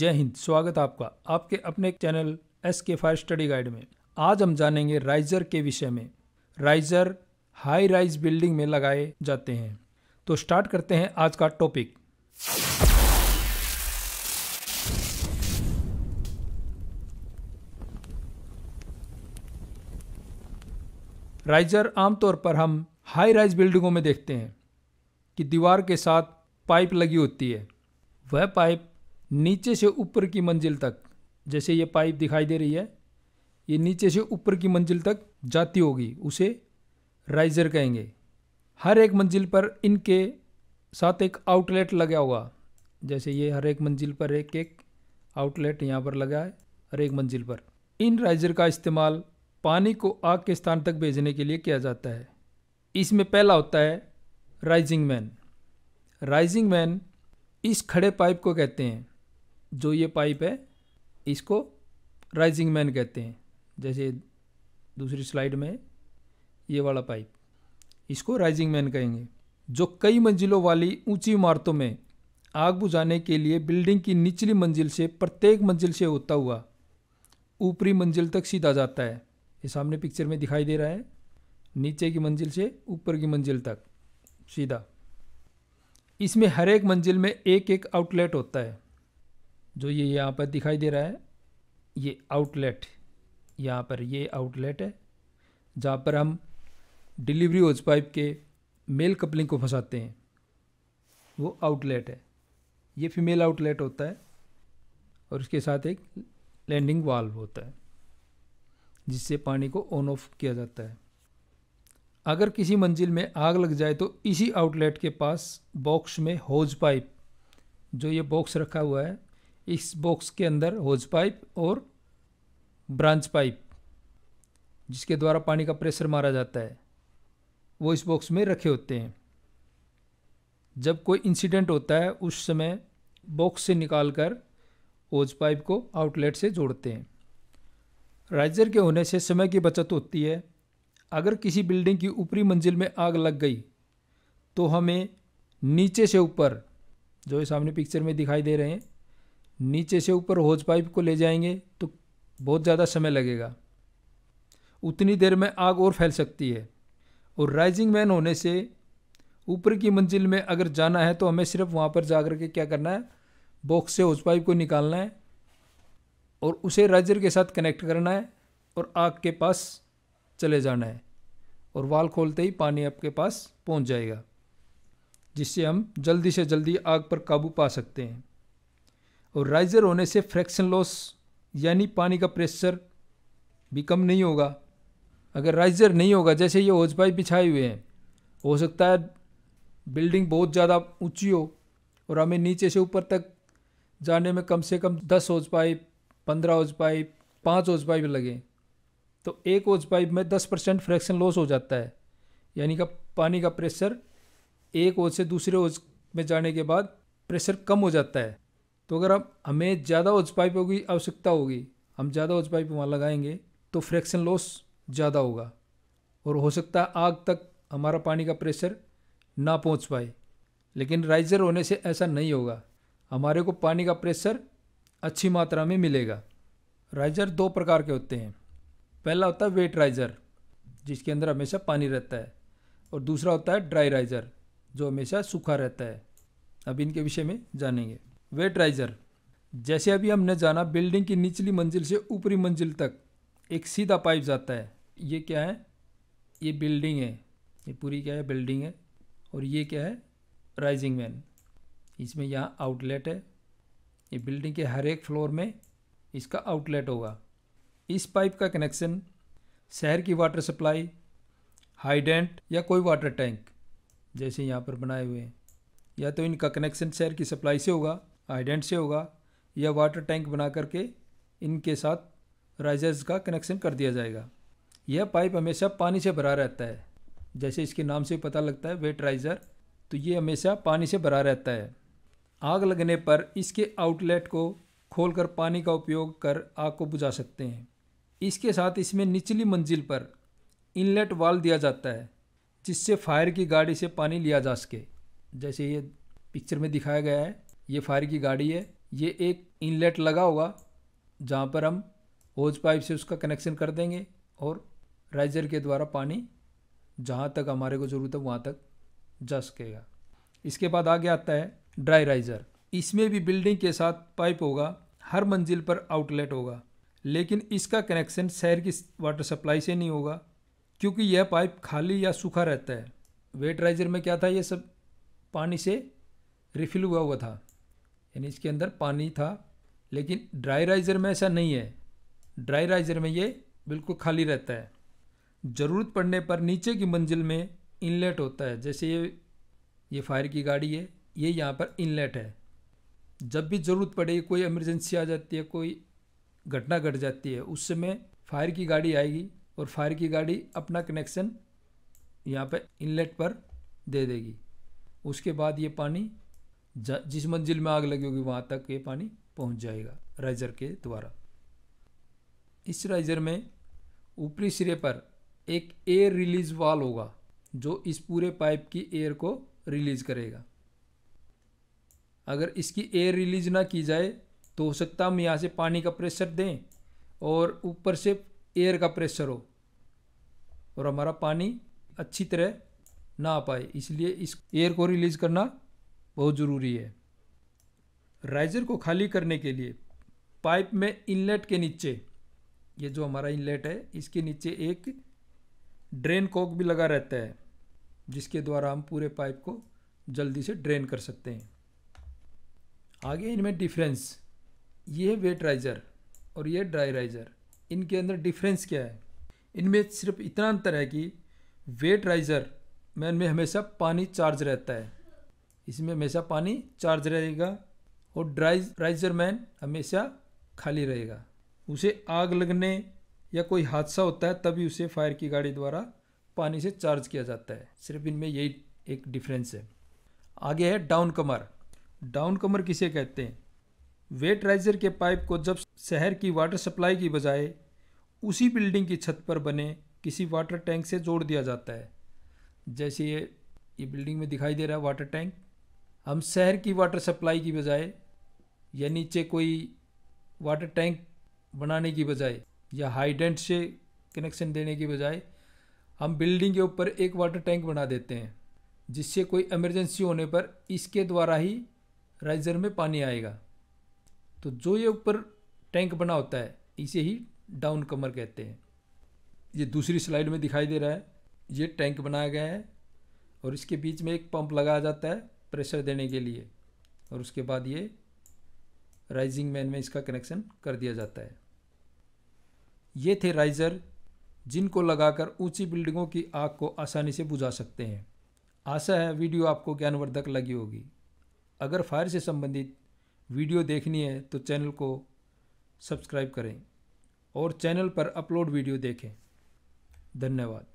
जय हिंद स्वागत आपका आपके अपने channel S K fire study guide में आज हम जानेंगे राइजर के विषय में राइजर हाई राइज बिल्डिंग में लगाए जाते हैं तो स्टार्ट करते हैं आज का टॉपिक राइजर आमतौर पर हम हाई राइज बिल्डिंगों में देखते हैं कि दीवार के साथ पाइप लगी होती है वह पाइप नीचे से ऊपर की मंजिल तक जैसे ये पाइप दिखाई दे रही है ये नीचे से ऊपर की मंजिल तक जाती होगी उसे राइजर कहेंगे हर एक मंजिल पर इनके साथ एक आउटलेट लगा होगा जैसे ये हर एक मंजिल पर एक एक आउटलेट यहाँ पर लगा है हर एक मंजिल पर इन राइजर का इस्तेमाल पानी को आग के स्थान तक भेजने के लिए किया जाता है इसमें पहला होता है राइजिंग मैन राइजिंग मैन इस खड़े पाइप को कहते हैं जो ये पाइप है इसको राइजिंग मैन कहते हैं जैसे दूसरी स्लाइड में ये वाला पाइप इसको राइजिंग मैन कहेंगे जो कई मंजिलों वाली ऊंची इमारतों में आग बुझाने के लिए बिल्डिंग की निचली मंजिल से प्रत्येक मंजिल से होता हुआ ऊपरी मंजिल तक सीधा जाता है ये सामने पिक्चर में दिखाई दे रहा है नीचे की मंजिल से ऊपर की मंजिल तक सीधा इसमें हर एक मंजिल में एक एक आउटलेट होता है जो ये यहाँ पर दिखाई दे रहा है ये आउटलेट यहाँ पर ये आउटलेट है जहाँ पर हम डिलीवरी होज पाइप के मेल कपलिंग को फंसाते हैं वो आउटलेट है ये फीमेल आउटलेट होता है और उसके साथ एक लैंडिंग वाल्व होता है जिससे पानी को ऑन ऑफ किया जाता है अगर किसी मंजिल में आग लग जाए तो इसी आउटलेट के पास बॉक्स में होज पाइप जो ये बॉक्स रखा हुआ है इस बॉक्स के अंदर होज पाइप और ब्रांच पाइप जिसके द्वारा पानी का प्रेशर मारा जाता है वो इस बॉक्स में रखे होते हैं जब कोई इंसिडेंट होता है उस समय बॉक्स से निकालकर ओज पाइप को आउटलेट से जोड़ते हैं राइजर के होने से समय की बचत होती है अगर किसी बिल्डिंग की ऊपरी मंजिल में आग लग गई तो हमें नीचे से ऊपर जो सामने पिक्चर में दिखाई दे रहे हैं नीचे से ऊपर होज पाइप को ले जाएंगे तो बहुत ज़्यादा समय लगेगा उतनी देर में आग और फैल सकती है और राइजिंग मैन होने से ऊपर की मंजिल में अगर जाना है तो हमें सिर्फ वहाँ पर जा कर के क्या करना है बॉक्स से होज पाइप को निकालना है और उसे राइजर के साथ कनेक्ट करना है और आग के पास चले जाना है और वाल खोलते ही पानी आपके पास पहुँच जाएगा जिससे हम जल्दी से जल्दी आग पर काबू पा सकते हैं और राइजर होने से फ्रैक्शन लॉस यानी पानी का प्रेशर भी कम नहीं होगा अगर राइजर नहीं होगा जैसे ये होज पाइप बिछाए हुए हैं हो सकता है बिल्डिंग बहुत ज़्यादा ऊंची हो और हमें नीचे से ऊपर तक जाने में कम से कम दस होज पाइप पंद्रह होज पाइप पाँच होज पाइप लगे तो एक होज पाइप में दस परसेंट फ्रैक्शन लॉस हो जाता है यानी का पानी का प्रेशर एक ओज से दूसरे ओज में जाने के बाद प्रेशर कम हो जाता है तो अगर अब हमें ज़्यादा उच्च पाइप की आवश्यकता होगी हम ज़्यादा उच्च पाइप वहाँ लगाएंगे तो फ्रैक्शन लॉस ज़्यादा होगा और हो सकता है आग तक हमारा पानी का प्रेशर ना पहुँच पाए लेकिन राइजर होने से ऐसा नहीं होगा हमारे को पानी का प्रेशर अच्छी मात्रा में मिलेगा राइजर दो प्रकार के होते हैं पहला होता है वेट राइजर जिसके अंदर हमेशा पानी रहता है और दूसरा होता है ड्राई राइजर जो हमेशा सूखा रहता है अब इनके विषय में जानेंगे वेट राइजर जैसे अभी हमने जाना बिल्डिंग की निचली मंजिल से ऊपरी मंजिल तक एक सीधा पाइप जाता है ये क्या है ये बिल्डिंग है ये पूरी क्या है बिल्डिंग है और ये क्या है राइजिंग वैन इसमें यहाँ आउटलेट है ये बिल्डिंग के हर एक फ्लोर में इसका आउटलेट होगा इस पाइप का कनेक्शन शहर की वाटर सप्लाई हाइडेंट या कोई वाटर टैंक जैसे यहाँ पर बनाए हुए हैं या तो इनका कनेक्शन शहर की सप्लाई से होगा आइडेंट से होगा या वाटर टैंक बना करके इनके साथ राइजर्स का कनेक्शन कर दिया जाएगा यह पाइप हमेशा पानी से भरा रहता है जैसे इसके नाम से पता लगता है वेट राइजर तो ये हमेशा पानी से भरा रहता है आग लगने पर इसके आउटलेट को खोलकर पानी का उपयोग कर आग को बुझा सकते हैं इसके साथ इसमें निचली मंजिल पर इनलेट वाल दिया जाता है जिससे फायर की गाड़ी से पानी लिया जा सके जैसे ये पिक्चर में दिखाया गया है ये फायर की गाड़ी है ये एक इनलेट लगा होगा जहाँ पर हम होज पाइप से उसका कनेक्शन कर देंगे और राइजर के द्वारा पानी जहाँ तक हमारे को ज़रूरत है वहाँ तक जा सकेगा इसके बाद आगे आता है ड्राई राइजर इसमें भी बिल्डिंग के साथ पाइप होगा हर मंजिल पर आउटलेट होगा लेकिन इसका कनेक्शन शहर की वाटर सप्लाई से नहीं होगा क्योंकि यह पाइप खाली या सूखा रहता है वेट राइजर में क्या था यह सब पानी से रिफिल हुआ हुआ था यानी इसके अंदर पानी था लेकिन ड्राई राइजर में ऐसा नहीं है ड्राई राइजर में ये बिल्कुल खाली रहता है ज़रूरत पड़ने पर नीचे की मंजिल में इनलेट होता है जैसे ये ये फायर की गाड़ी है ये यहाँ पर इनलेट है जब भी ज़रूरत पड़ेगी कोई इमरजेंसी आ जाती है कोई घटना घट गट जाती है उस समय फायर की गाड़ी आएगी और फायर की गाड़ी अपना कनेक्शन यहाँ पर इनलेट पर दे देगी उसके बाद ये पानी जिस मंजिल में आग लगी होगी वहाँ तक ये पानी पहुँच जाएगा राइजर के द्वारा इस राइजर में ऊपरी सिरे पर एक एयर रिलीज वाल होगा जो इस पूरे पाइप की एयर को रिलीज करेगा अगर इसकी एयर रिलीज ना की जाए तो हो सकता हम यहाँ से पानी का प्रेशर दें और ऊपर से एयर का प्रेशर हो और हमारा पानी अच्छी तरह ना आ पाए इसलिए इस एयर को रिलीज करना बहुत ज़रूरी है राइजर को खाली करने के लिए पाइप में इनलेट के नीचे ये जो हमारा इनलेट है इसके नीचे एक ड्रेन कॉक भी लगा रहता है जिसके द्वारा हम पूरे पाइप को जल्दी से ड्रेन कर सकते हैं आगे इनमें डिफरेंस ये है वेट राइजर और ये ड्राई राइजर इनके अंदर डिफरेंस क्या है इनमें सिर्फ इतना अंतर है कि वेट राइजर में इनमें हमेशा पानी चार्ज रहता है इसमें हमेशा पानी चार्ज रहेगा और ड्राइज ड्राइजर मैन हमेशा खाली रहेगा उसे आग लगने या कोई हादसा होता है तभी उसे फायर की गाड़ी द्वारा पानी से चार्ज किया जाता है सिर्फ इनमें यही एक डिफरेंस है आगे है डाउन कमर डाउन कमर किसे कहते हैं वेट राइजर के पाइप को जब शहर की वाटर सप्लाई की बजाय उसी बिल्डिंग की छत पर बने किसी वाटर टैंक से जोड़ दिया जाता है जैसे ये ये बिल्डिंग में दिखाई दे रहा है वाटर टैंक हम शहर की वाटर सप्लाई की बजाय या नीचे कोई वाटर टैंक बनाने की बजाय या डेंट से कनेक्शन देने की बजाय हम बिल्डिंग के ऊपर एक वाटर टैंक बना देते हैं जिससे कोई इमरजेंसी होने पर इसके द्वारा ही राइजर में पानी आएगा तो जो ये ऊपर टैंक बना होता है इसे ही डाउन कमर कहते हैं ये दूसरी स्लाइड में दिखाई दे रहा है ये टैंक बनाया गया है और इसके बीच में एक पंप लगाया जाता है प्रेशर देने के लिए और उसके बाद ये राइजिंग मैन में इसका कनेक्शन कर दिया जाता है ये थे राइज़र जिनको लगाकर ऊंची बिल्डिंगों की आग को आसानी से बुझा सकते हैं आशा है वीडियो आपको ज्ञानवर्धक लगी होगी अगर फायर से संबंधित वीडियो देखनी है तो चैनल को सब्सक्राइब करें और चैनल पर अपलोड वीडियो देखें धन्यवाद